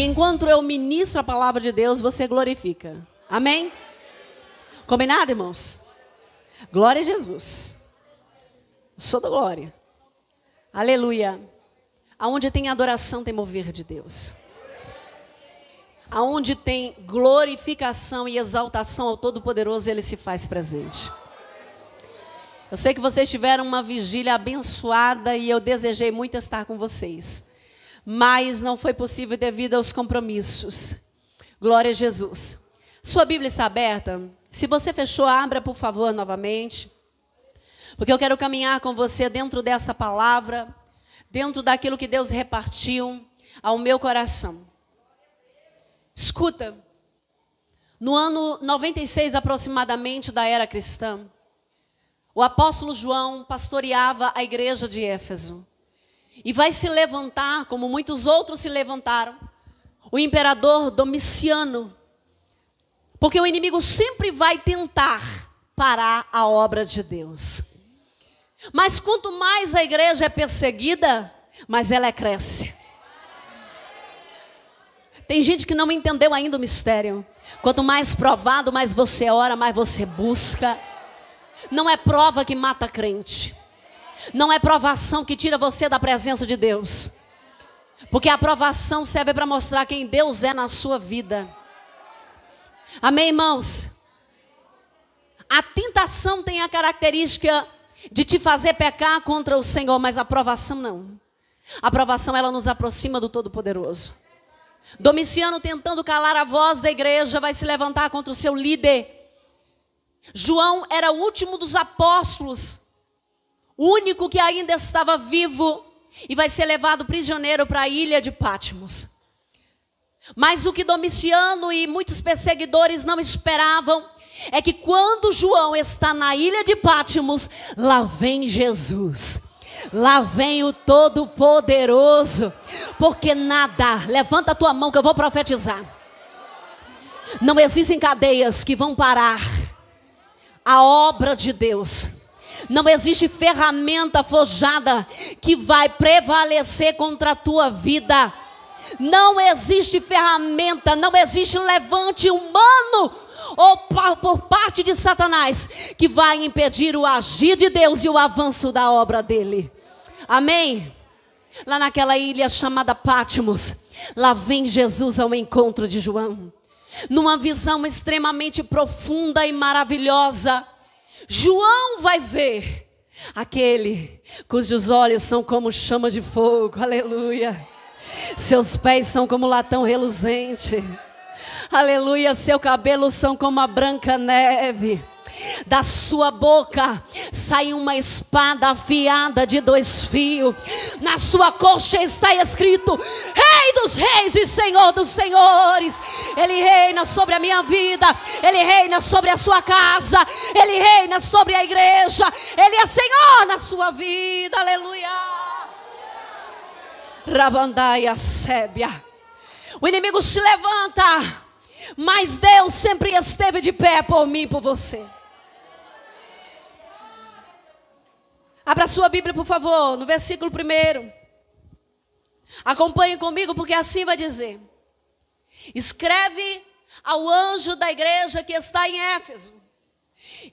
E enquanto eu ministro a palavra de Deus, você glorifica. Amém? Combinado, irmãos? Glória a Jesus. Sou da glória. Aleluia. Aonde tem adoração, tem mover de Deus. Aonde tem glorificação e exaltação ao Todo-Poderoso, ele se faz presente. Eu sei que vocês tiveram uma vigília abençoada e eu desejei muito estar com vocês mas não foi possível devido aos compromissos. Glória a Jesus. Sua Bíblia está aberta? Se você fechou, abra por favor novamente. Porque eu quero caminhar com você dentro dessa palavra, dentro daquilo que Deus repartiu ao meu coração. Escuta, no ano 96 aproximadamente da era cristã, o apóstolo João pastoreava a igreja de Éfeso. E vai se levantar, como muitos outros se levantaram, o imperador Domiciano. Porque o inimigo sempre vai tentar parar a obra de Deus. Mas quanto mais a igreja é perseguida, mais ela é cresce. Tem gente que não entendeu ainda o mistério. Quanto mais provado, mais você ora, mais você busca. Não é prova que mata crente. Não é provação que tira você da presença de Deus. Porque a provação serve para mostrar quem Deus é na sua vida. Amém, irmãos? A tentação tem a característica de te fazer pecar contra o Senhor, mas a provação não. A provação ela nos aproxima do Todo-Poderoso. Domiciano tentando calar a voz da igreja vai se levantar contra o seu líder. João era o último dos apóstolos o único que ainda estava vivo, e vai ser levado prisioneiro para a ilha de Patmos. Mas o que Domiciano e muitos perseguidores não esperavam é que quando João está na ilha de Patmos, lá vem Jesus. Lá vem o Todo-Poderoso, porque nada, levanta a tua mão que eu vou profetizar. Não existem cadeias que vão parar a obra de Deus não existe ferramenta forjada que vai prevalecer contra a tua vida. Não existe ferramenta, não existe levante humano ou por parte de Satanás que vai impedir o agir de Deus e o avanço da obra dele. Amém? Lá naquela ilha chamada Pátimos, lá vem Jesus ao encontro de João, numa visão extremamente profunda e maravilhosa João vai ver aquele cujos olhos são como chama de fogo, aleluia. Seus pés são como latão reluzente, aleluia. Seu cabelo são como a branca neve da sua boca sai uma espada afiada de dois fios, na sua coxa está escrito: Rei dos reis e Senhor dos senhores, Ele reina sobre a minha vida, Ele reina sobre a sua casa, Ele reina sobre a igreja, Ele é Senhor na sua vida, aleluia. Rabandaia Sébia. O inimigo se levanta, mas Deus sempre esteve de pé por mim e por você. Abra sua Bíblia, por favor, no versículo 1. Acompanhe comigo, porque assim vai dizer: Escreve ao anjo da igreja que está em Éfeso.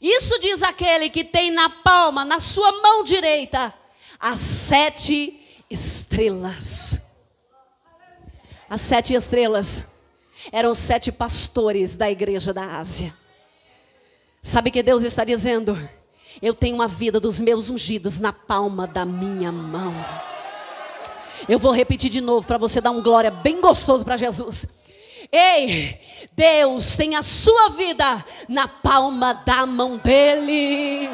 Isso diz aquele que tem na palma, na sua mão direita, as sete estrelas. As sete estrelas eram sete pastores da igreja da Ásia. Sabe o que Deus está dizendo? Eu tenho a vida dos meus ungidos na palma da minha mão. Eu vou repetir de novo para você dar um glória bem gostoso para Jesus. Ei, Deus tem a sua vida na palma da mão dele.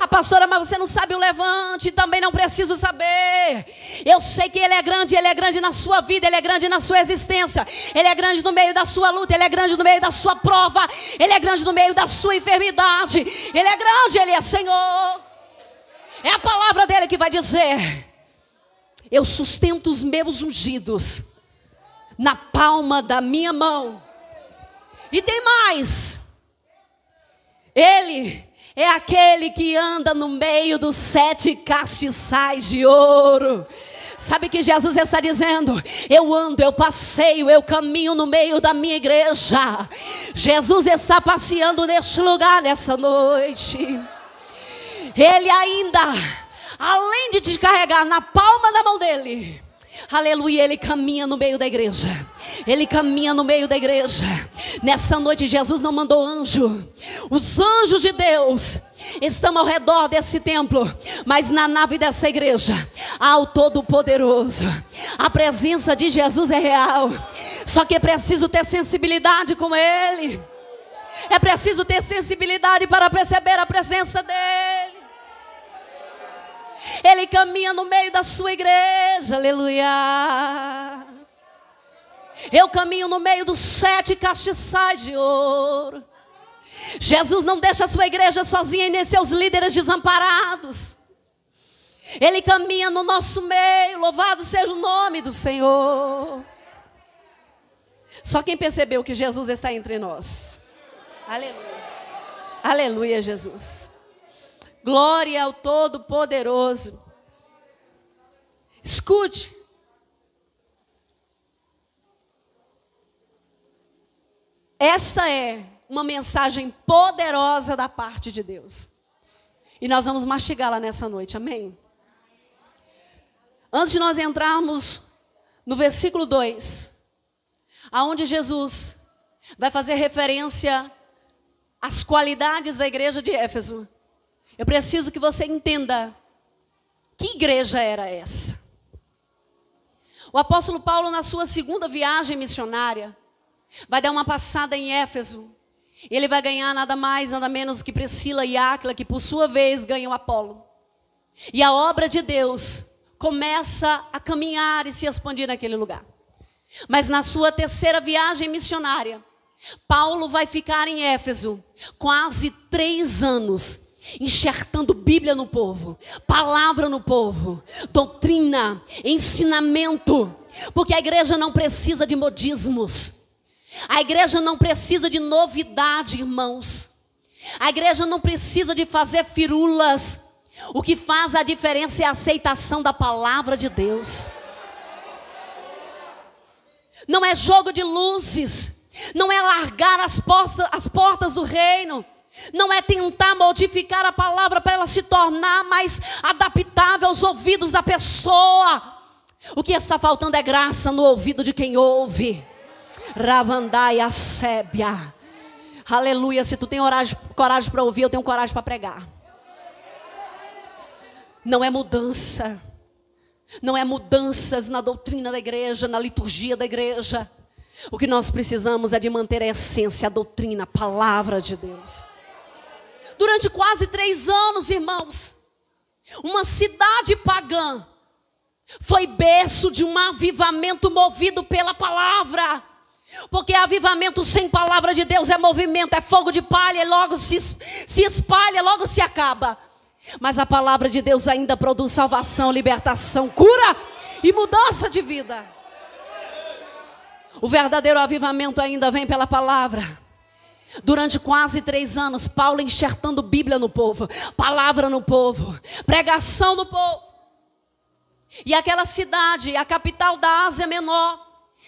A ah, pastora, mas você não sabe o levante, também não preciso saber. Eu sei que Ele é grande, Ele é grande na sua vida, Ele é grande na sua existência, Ele é grande no meio da sua luta, Ele é grande no meio da sua prova, Ele é grande no meio da sua enfermidade. Ele é grande, Ele é Senhor. É a palavra dele que vai dizer: Eu sustento os meus ungidos na palma da minha mão. E tem mais. Ele é aquele que anda no meio dos sete castiçais de ouro. Sabe que Jesus está dizendo? Eu ando, eu passeio, eu caminho no meio da minha igreja. Jesus está passeando neste lugar nessa noite. Ele ainda, além de te carregar na palma da mão dele, Aleluia, ele caminha no meio da igreja. Ele caminha no meio da igreja. Nessa noite, Jesus não mandou anjo. Os anjos de Deus estão ao redor desse templo, mas na nave dessa igreja há o Todo-Poderoso. A presença de Jesus é real, só que é preciso ter sensibilidade com Ele, é preciso ter sensibilidade para perceber a presença dEle. Ele caminha no meio da sua igreja, aleluia. Eu caminho no meio dos sete castiçais de ouro. Jesus não deixa a sua igreja sozinha e nem seus líderes desamparados. Ele caminha no nosso meio, louvado seja o nome do Senhor. Só quem percebeu que Jesus está entre nós. Aleluia. Aleluia, Jesus. Glória ao Todo-Poderoso. Escute. Essa é uma mensagem poderosa da parte de Deus. E nós vamos mastigá-la nessa noite, amém? Antes de nós entrarmos no versículo 2, aonde Jesus vai fazer referência às qualidades da igreja de Éfeso. Eu preciso que você entenda que igreja era essa. O apóstolo Paulo, na sua segunda viagem missionária, vai dar uma passada em Éfeso. ele vai ganhar nada mais, nada menos que Priscila e Áquila, que por sua vez ganham Apolo. E a obra de Deus começa a caminhar e se expandir naquele lugar. Mas na sua terceira viagem missionária, Paulo vai ficar em Éfeso quase três anos enxertando Bíblia no povo, palavra no povo, doutrina, ensinamento, porque a igreja não precisa de modismos, a igreja não precisa de novidade, irmãos, a igreja não precisa de fazer firulas, o que faz a diferença é a aceitação da palavra de Deus. Não é jogo de luzes, não é largar as portas, as portas do reino, não é tentar modificar a palavra para ela se tornar mais adaptável aos ouvidos da pessoa. O que está faltando é graça no ouvido de quem ouve. Ravandai a sébia. Aleluia. Se tu tem coragem para ouvir, eu tenho coragem para pregar. Não é mudança. Não é mudanças na doutrina da igreja, na liturgia da igreja. O que nós precisamos é de manter a essência, a doutrina, a palavra de Deus durante quase três anos, irmãos. Uma cidade pagã foi berço de um avivamento movido pela palavra. Porque avivamento sem palavra de Deus é movimento, é fogo de palha, e logo se, se espalha, logo se acaba. Mas a palavra de Deus ainda produz salvação, libertação, cura e mudança de vida. O verdadeiro avivamento ainda vem pela palavra. Durante quase três anos, Paulo enxertando Bíblia no povo, palavra no povo, pregação no povo. E aquela cidade, a capital da Ásia Menor,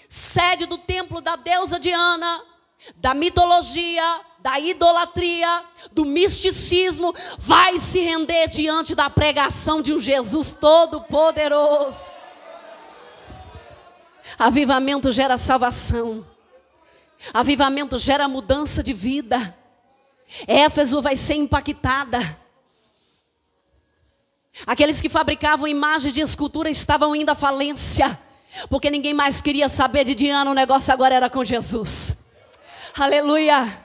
sede do templo da deusa Diana, da mitologia, da idolatria, do misticismo, vai se render diante da pregação de um Jesus todo-poderoso. Avivamento gera salvação. Avivamento gera mudança de vida. Éfeso vai ser impactada. Aqueles que fabricavam imagens de escultura estavam indo à falência, porque ninguém mais queria saber de Diana, o negócio agora era com Jesus. Aleluia!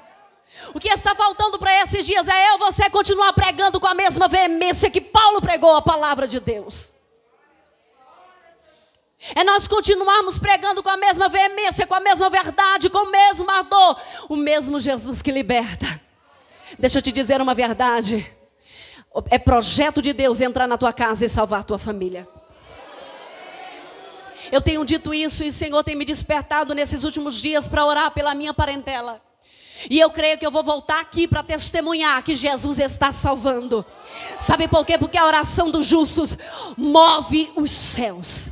O que está faltando para esses dias é eu, você continuar pregando com a mesma veemência que Paulo pregou a palavra de Deus. É nós continuarmos pregando com a mesma veemência, com a mesma verdade, com o mesmo ardor, o mesmo Jesus que liberta. Deixa eu te dizer uma verdade. É projeto de Deus entrar na tua casa e salvar a tua família. Eu tenho dito isso e o Senhor tem me despertado nesses últimos dias para orar pela minha parentela. E eu creio que eu vou voltar aqui para testemunhar que Jesus está salvando. Sabe por quê? Porque a oração dos justos move os céus.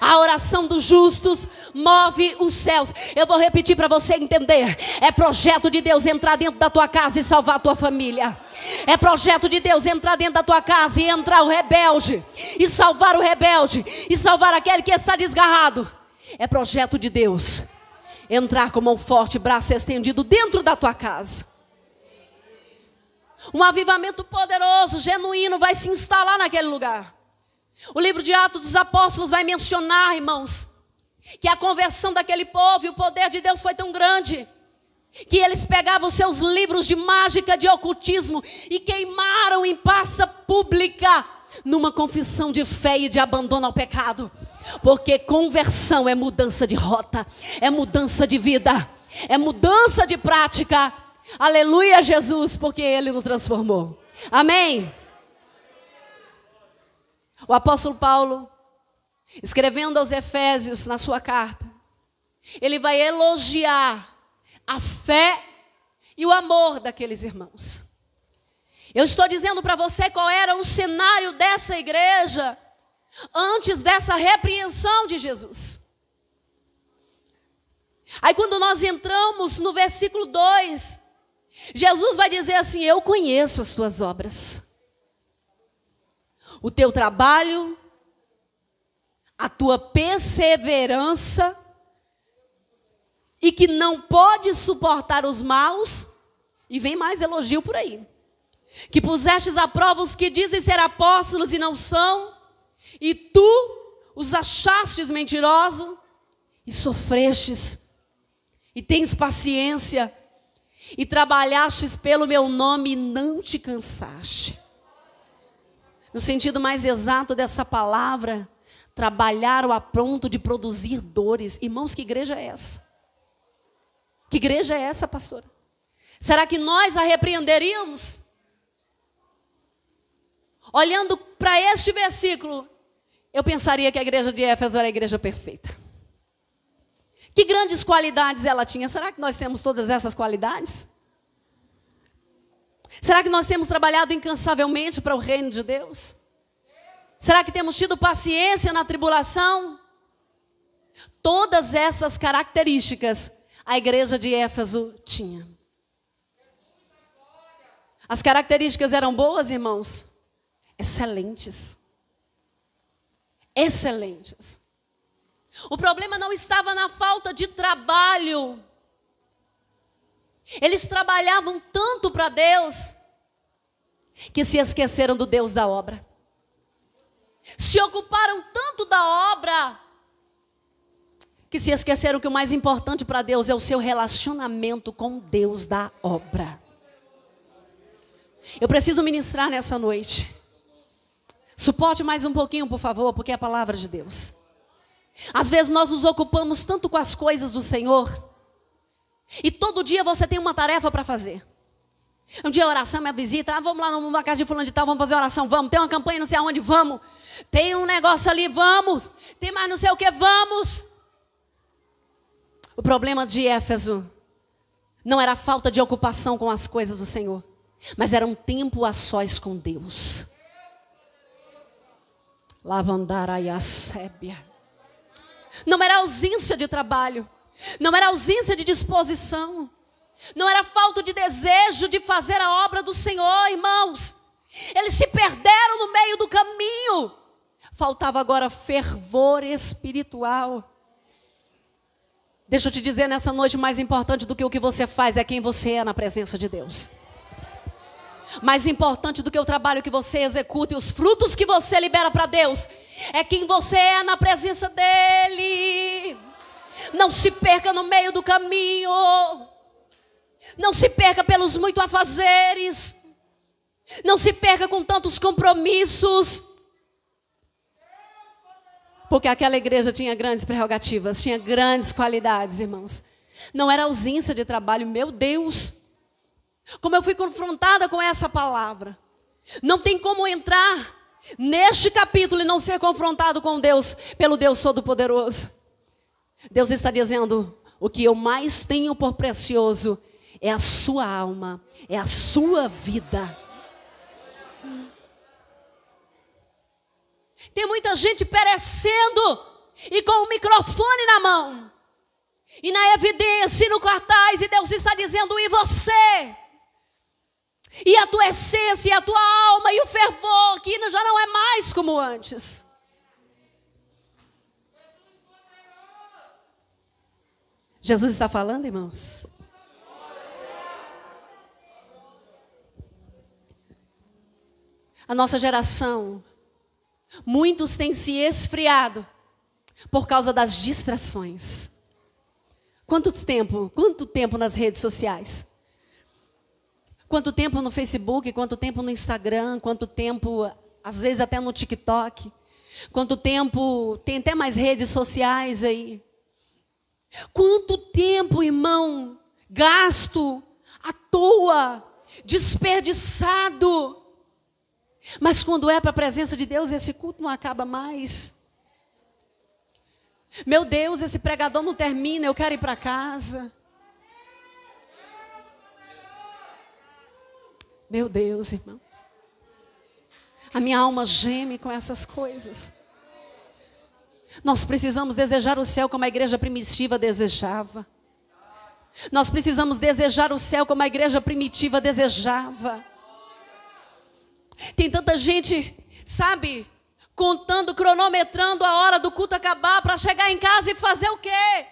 A oração dos justos move os céus. Eu vou repetir para você entender. É projeto de Deus entrar dentro da tua casa e salvar a tua família. É projeto de Deus entrar dentro da tua casa e entrar o rebelde e salvar o rebelde e salvar aquele que está desgarrado. É projeto de Deus entrar com mão forte, braço estendido dentro da tua casa. Um avivamento poderoso, genuíno, vai se instalar naquele lugar. O livro de Atos dos Apóstolos vai mencionar, irmãos, que a conversão daquele povo e o poder de Deus foi tão grande que eles pegavam seus livros de mágica, de ocultismo e queimaram em praça pública numa confissão de fé e de abandono ao pecado. Porque conversão é mudança de rota, é mudança de vida, é mudança de prática. Aleluia, Jesus, porque Ele nos transformou. Amém. O apóstolo Paulo, escrevendo aos Efésios na sua carta, ele vai elogiar a fé e o amor daqueles irmãos. Eu estou dizendo para você qual era o cenário dessa igreja antes dessa repreensão de Jesus. Aí, quando nós entramos no versículo 2, Jesus vai dizer assim: Eu conheço as tuas obras o teu trabalho, a tua perseverança, e que não pode suportar os maus, e vem mais elogio por aí. Que pusestes à prova os que dizem ser apóstolos e não são, e tu os achastes mentiroso, e sofrestes, e tens paciência, e trabalhastes pelo meu nome e não te cansaste no sentido mais exato dessa palavra, trabalharam a apronto de produzir dores. Irmãos, que igreja é essa? Que igreja é essa, pastora? Será que nós a repreenderíamos? Olhando para este versículo, eu pensaria que a igreja de Éfeso era a igreja perfeita. Que grandes qualidades ela tinha? Será que nós temos todas essas qualidades? Será que nós temos trabalhado incansavelmente para o reino de Deus? Será que temos tido paciência na tribulação? Todas essas características a igreja de Éfeso tinha. As características eram boas, irmãos? Excelentes. Excelentes. O problema não estava na falta de trabalho eles trabalhavam tanto para Deus que se esqueceram do Deus da obra. Se ocuparam tanto da obra que se esqueceram que o mais importante para Deus é o seu relacionamento com Deus da obra. Eu preciso ministrar nessa noite. Suporte mais um pouquinho, por favor, porque é a palavra de Deus. Às vezes nós nos ocupamos tanto com as coisas do Senhor e todo dia você tem uma tarefa para fazer. Um dia oração, minha visita, ah, vamos lá numa casa de fulano de tal, vamos fazer oração, vamos. Tem uma campanha não sei aonde, vamos. Tem um negócio ali, vamos. Tem mais não sei o que, vamos. O problema de Éfeso não era a falta de ocupação com as coisas do Senhor, mas era um tempo a sós com Deus. Sébia. Não era ausência de trabalho, não era ausência de disposição, não era falta de desejo de fazer a obra do Senhor, irmãos. Eles se perderam no meio do caminho. Faltava agora fervor espiritual. Deixa eu te dizer nessa noite, mais importante do que o que você faz é quem você é na presença de Deus. Mais importante do que o trabalho que você executa e os frutos que você libera para Deus é quem você é na presença dEle. Não se perca no meio do caminho. Não se perca pelos muito afazeres. Não se perca com tantos compromissos. Porque aquela igreja tinha grandes prerrogativas, tinha grandes qualidades, irmãos. Não era ausência de trabalho, meu Deus. Como eu fui confrontada com essa palavra. Não tem como entrar neste capítulo e não ser confrontado com Deus, pelo Deus Todo-Poderoso. Deus está dizendo: o que eu mais tenho por precioso é a sua alma, é a sua vida. Tem muita gente perecendo e com o microfone na mão. E na evidência, e no cartaz, e Deus está dizendo: e você? E a tua essência, e a tua alma, e o fervor, que já não é mais como antes. Jesus está falando, irmãos? A nossa geração, muitos têm se esfriado por causa das distrações. Quanto tempo? Quanto tempo nas redes sociais? Quanto tempo no Facebook, quanto tempo no Instagram, quanto tempo, às vezes até no TikTok, quanto tempo, tem até mais redes sociais aí. Quanto tempo, irmão, gasto à toa, desperdiçado. Mas quando é para a presença de Deus, esse culto não acaba mais. Meu Deus, esse pregador não termina, eu quero ir para casa. Meu Deus, irmãos. A minha alma geme com essas coisas. Nós precisamos desejar o céu como a igreja primitiva desejava. Nós precisamos desejar o céu como a igreja primitiva desejava. Tem tanta gente, sabe, contando, cronometrando a hora do culto acabar para chegar em casa e fazer o quê?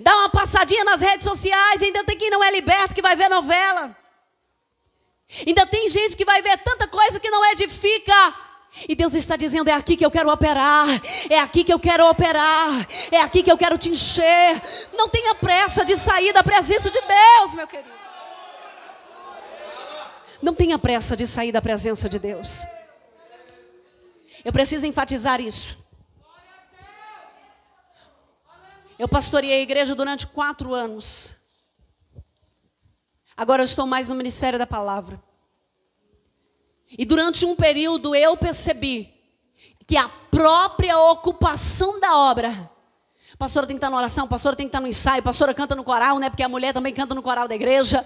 Dá uma passadinha nas redes sociais, ainda tem quem não é liberto que vai ver novela. Ainda tem gente que vai ver tanta coisa que não edifica. E Deus está dizendo: é aqui que eu quero operar, é aqui que eu quero operar, é aqui que eu quero te encher. Não tenha pressa de sair da presença de Deus, meu querido. Não tenha pressa de sair da presença de Deus. Eu preciso enfatizar isso. Eu pastoreei a igreja durante quatro anos. Agora eu estou mais no ministério da palavra. E durante um período eu percebi que a própria ocupação da obra. Pastora tem que estar na oração, pastora tem que estar no ensaio, pastora canta no coral, né? Porque a mulher também canta no coral da igreja.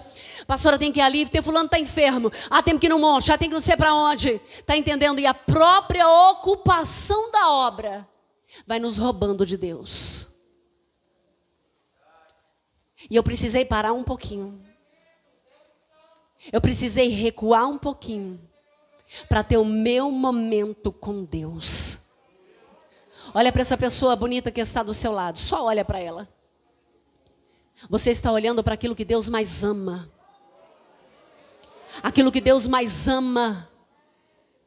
Pastora tem que ir ali, tem fulano está enfermo. Ah, tem que ir no monte, ah, tem que não sei para onde. Está entendendo? E a própria ocupação da obra vai nos roubando de Deus. E eu precisei parar um pouquinho. Eu precisei recuar um pouquinho para ter o meu momento com Deus. Olha para essa pessoa bonita que está do seu lado, só olha para ela. Você está olhando para aquilo que Deus mais ama. Aquilo que Deus mais ama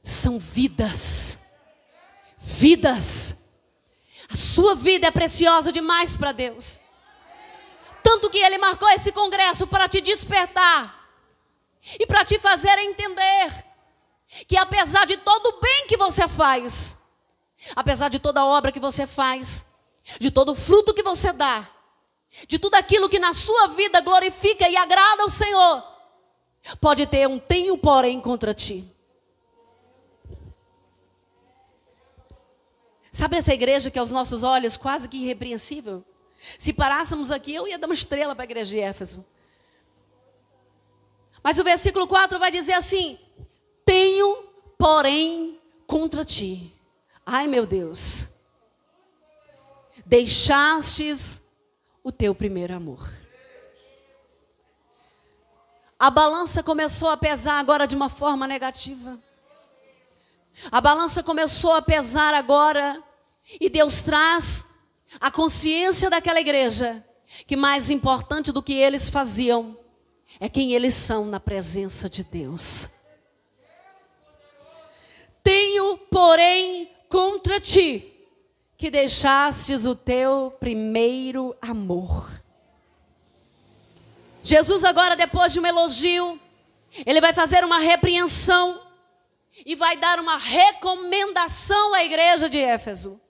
são vidas. Vidas. A sua vida é preciosa demais para Deus. Tanto que Ele marcou esse congresso para te despertar e para te fazer entender que apesar de todo o bem que você faz, apesar de toda a obra que você faz, de todo o fruto que você dá, de tudo aquilo que na sua vida glorifica e agrada ao Senhor, pode ter um tenho porém contra ti. Sabe essa igreja que aos nossos olhos quase que irrepreensível? Se parássemos aqui, eu ia dar uma estrela para a igreja de Éfeso. Mas o versículo 4 vai dizer assim: tenho, porém, contra ti. Ai, meu Deus. Deixastes o teu primeiro amor. A balança começou a pesar agora de uma forma negativa. A balança começou a pesar agora e Deus traz a consciência daquela igreja que mais importante do que eles faziam é quem eles são na presença de Deus. Tenho, porém, contra ti que deixastes o teu primeiro amor. Jesus, agora, depois de um elogio, ele vai fazer uma repreensão e vai dar uma recomendação à igreja de Éfeso.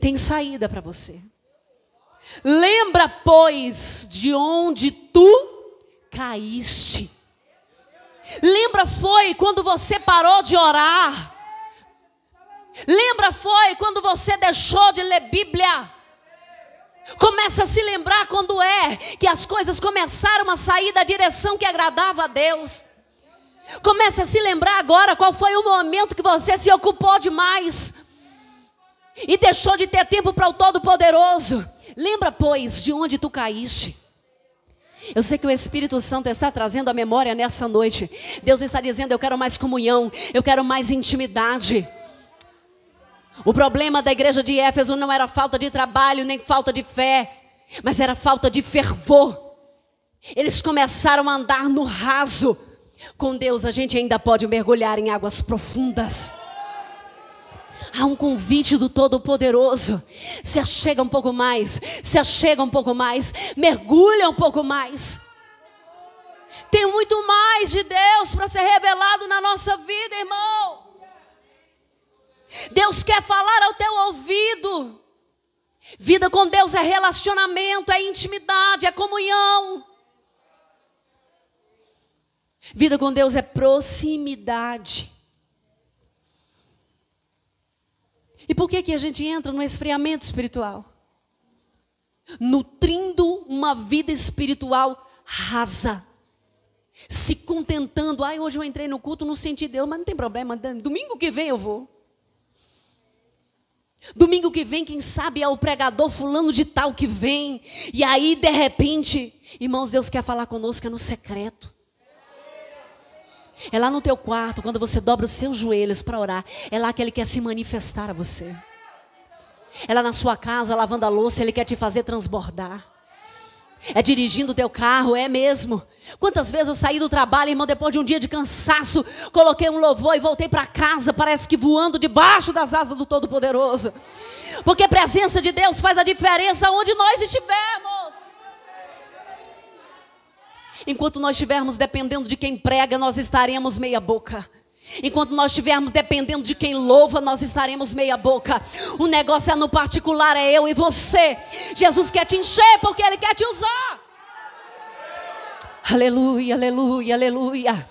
Tem saída para você. Lembra, pois, de onde tu caíste Lembra foi quando você parou de orar? Lembra foi quando você deixou de ler Bíblia? Começa a se lembrar quando é que as coisas começaram a sair da direção que agradava a Deus. Começa a se lembrar agora qual foi o momento que você se ocupou demais e deixou de ter tempo para o Todo-Poderoso. Lembra, pois, de onde tu caíste. Eu sei que o Espírito Santo está trazendo a memória nessa noite. Deus está dizendo: Eu quero mais comunhão, eu quero mais intimidade. O problema da igreja de Éfeso não era falta de trabalho nem falta de fé, mas era falta de fervor. Eles começaram a andar no raso. Com Deus a gente ainda pode mergulhar em águas profundas. Há um convite do Todo-Poderoso. Se achega um pouco mais, se achega um pouco mais, mergulha um pouco mais. Tem muito mais de Deus para ser revelado na nossa vida, irmão. Deus quer falar ao teu ouvido. Vida com Deus é relacionamento, é intimidade, é comunhão. Vida com Deus é proximidade. E por que, que a gente entra no esfriamento espiritual? Nutrindo uma vida espiritual rasa. Se contentando. Ai, ah, hoje eu entrei no culto, não senti Deus, oh, mas não tem problema. Domingo que vem eu vou. Domingo que vem, quem sabe é o pregador fulano de tal que vem. E aí, de repente, irmãos, Deus quer falar conosco é no secreto. É lá no teu quarto, quando você dobra os seus joelhos para orar, é lá que ele quer se manifestar a você. É lá na sua casa, lavando a louça, ele quer te fazer transbordar. É dirigindo o teu carro, é mesmo. Quantas vezes eu saí do trabalho, irmão, depois de um dia de cansaço, coloquei um louvor e voltei para casa, parece que voando debaixo das asas do Todo-Poderoso. Porque a presença de Deus faz a diferença onde nós estivermos. Enquanto nós estivermos dependendo de quem prega, nós estaremos meia boca. Enquanto nós estivermos dependendo de quem louva, nós estaremos meia boca. O negócio é no particular, é eu e você. Jesus quer te encher porque Ele quer te usar. Aleluia, aleluia, aleluia.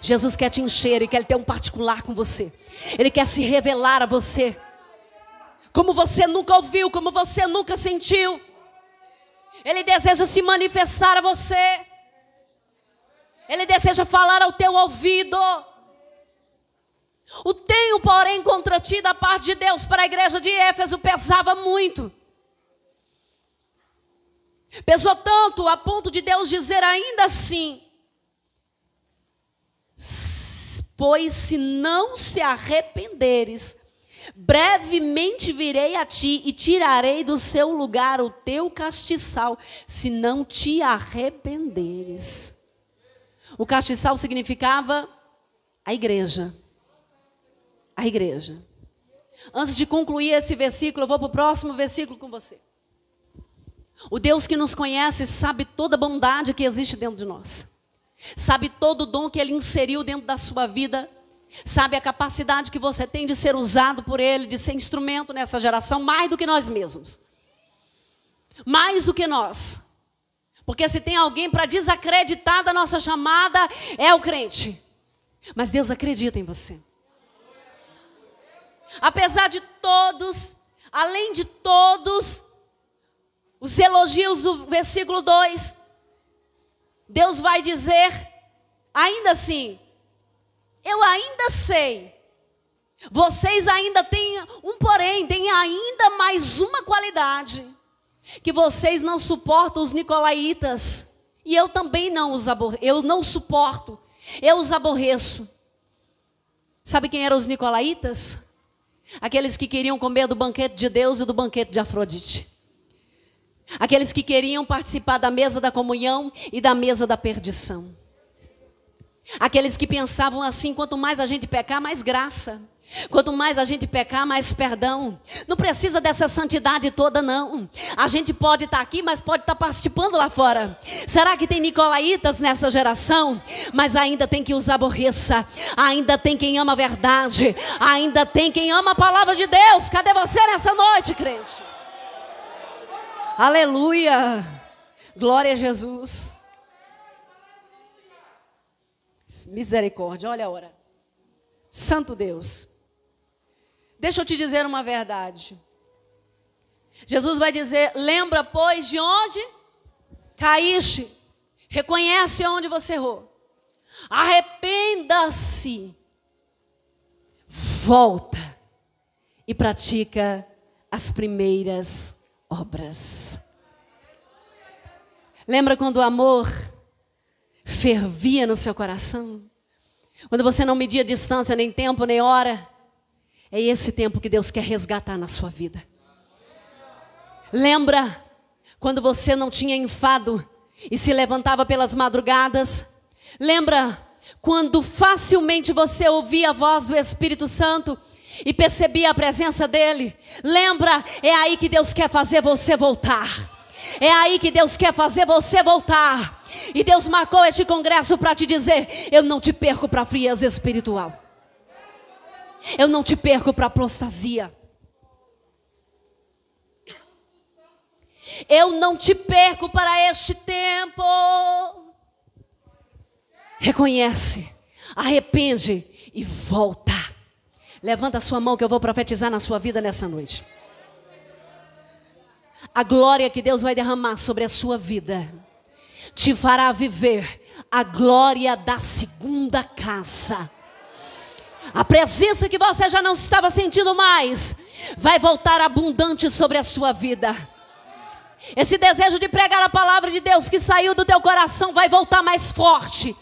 Jesus quer te encher, Ele quer ter um particular com você. Ele quer se revelar a você. Como você nunca ouviu, como você nunca sentiu. Ele deseja se manifestar a você. Ele deseja falar ao teu ouvido. O tenho, porém, contra ti da parte de Deus para a igreja de Éfeso pesava muito. Pesou tanto a ponto de Deus dizer ainda assim: Pois se não se arrependeres, brevemente virei a ti e tirarei do seu lugar o teu castiçal, se não te arrependeres. O castiçal significava a igreja. A igreja. Antes de concluir esse versículo, eu vou para o próximo versículo com você. O Deus que nos conhece sabe toda a bondade que existe dentro de nós, sabe todo o dom que Ele inseriu dentro da sua vida, sabe a capacidade que você tem de ser usado por Ele, de ser instrumento nessa geração, mais do que nós mesmos. Mais do que nós. Porque se tem alguém para desacreditar da nossa chamada, é o crente. Mas Deus acredita em você. Apesar de todos, além de todos, os elogios do versículo 2, Deus vai dizer, ainda assim, eu ainda sei. Vocês ainda têm um porém, têm ainda mais uma qualidade que vocês não suportam os nicolaítas, e eu também não os abor eu não suporto, eu os aborreço. Sabe quem eram os nicolaítas? Aqueles que queriam comer do banquete de Deus e do banquete de Afrodite. Aqueles que queriam participar da mesa da comunhão e da mesa da perdição. Aqueles que pensavam assim: quanto mais a gente pecar, mais graça. Quanto mais a gente pecar, mais perdão. Não precisa dessa santidade toda, não. A gente pode estar tá aqui, mas pode estar tá participando lá fora. Será que tem nicolaítas nessa geração? Mas ainda tem quem os aborreça. Ainda tem quem ama a verdade. Ainda tem quem ama a palavra de Deus. Cadê você nessa noite, crente? Aleluia. Glória a Jesus. Misericórdia, olha a hora. Santo Deus. Deixa eu te dizer uma verdade. Jesus vai dizer: lembra, pois, de onde caíste, reconhece onde você errou, arrependa-se, volta e pratica as primeiras obras. Lembra quando o amor fervia no seu coração? Quando você não media distância, nem tempo, nem hora? É esse tempo que Deus quer resgatar na sua vida. Lembra quando você não tinha enfado e se levantava pelas madrugadas? Lembra quando facilmente você ouvia a voz do Espírito Santo e percebia a presença dele? Lembra? É aí que Deus quer fazer você voltar. É aí que Deus quer fazer você voltar. E Deus marcou este congresso para te dizer: eu não te perco para a frieza espiritual. Eu não te perco para apostasia. Eu não te perco para este tempo. Reconhece, arrepende e volta. Levanta a sua mão que eu vou profetizar na sua vida nessa noite. A glória que Deus vai derramar sobre a sua vida te fará viver a glória da segunda casa a presença que você já não estava sentindo mais, vai voltar abundante sobre a sua vida. Esse desejo de pregar a palavra de Deus que saiu do teu coração vai voltar mais forte.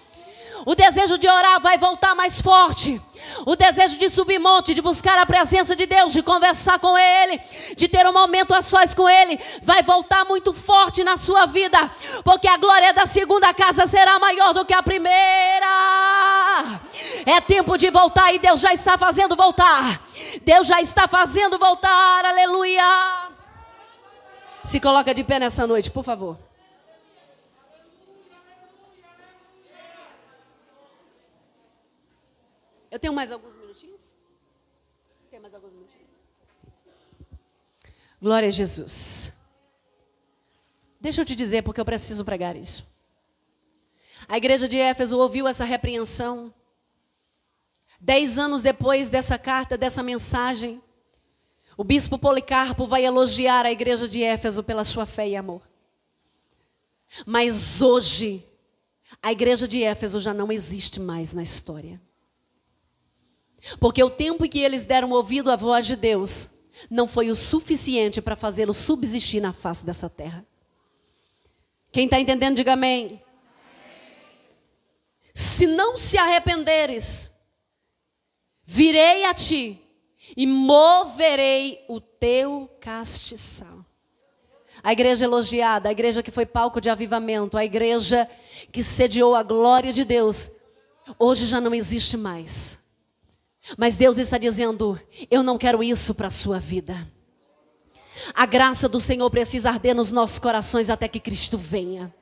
O desejo de orar vai voltar mais forte. O desejo de subir monte, de buscar a presença de Deus, de conversar com Ele, de ter um momento a sós com Ele, vai voltar muito forte na sua vida, porque a glória da segunda casa será maior do que a primeira. É tempo de voltar e Deus já está fazendo voltar. Deus já está fazendo voltar, aleluia. Se coloca de pé nessa noite, por favor. Eu tenho mais alguns minutinhos? Tem mais alguns minutinhos? Glória a Jesus. Deixa eu te dizer, porque eu preciso pregar isso. A igreja de Éfeso ouviu essa repreensão. Dez anos depois dessa carta, dessa mensagem, o bispo Policarpo vai elogiar a igreja de Éfeso pela sua fé e amor. Mas hoje, a igreja de Éfeso já não existe mais na história. Porque o tempo em que eles deram ouvido à voz de Deus não foi o suficiente para fazê-lo subsistir na face dessa terra. Quem está entendendo, diga amém. amém. Se não se arrependeres, virei a ti e moverei o teu castiçal. A igreja elogiada, a igreja que foi palco de avivamento, a igreja que sediou a glória de Deus, hoje já não existe mais. Mas Deus está dizendo: eu não quero isso para a sua vida. A graça do Senhor precisa arder nos nossos corações até que Cristo venha.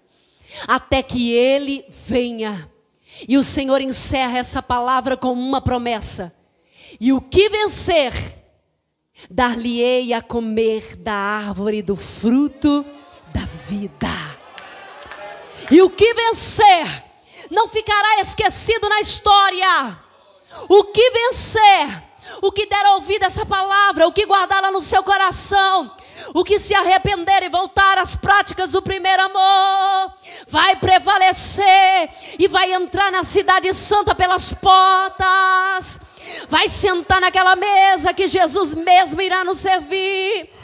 Até que Ele venha. E o Senhor encerra essa palavra com uma promessa: e o que vencer, dar-lhe-ei a comer da árvore do fruto da vida. E o que vencer, não ficará esquecido na história o que vencer, o que der ouvido a essa palavra, o que guardá-la no seu coração, o que se arrepender e voltar às práticas do primeiro amor, vai prevalecer e vai entrar na Cidade Santa pelas portas, vai sentar naquela mesa que Jesus mesmo irá nos servir.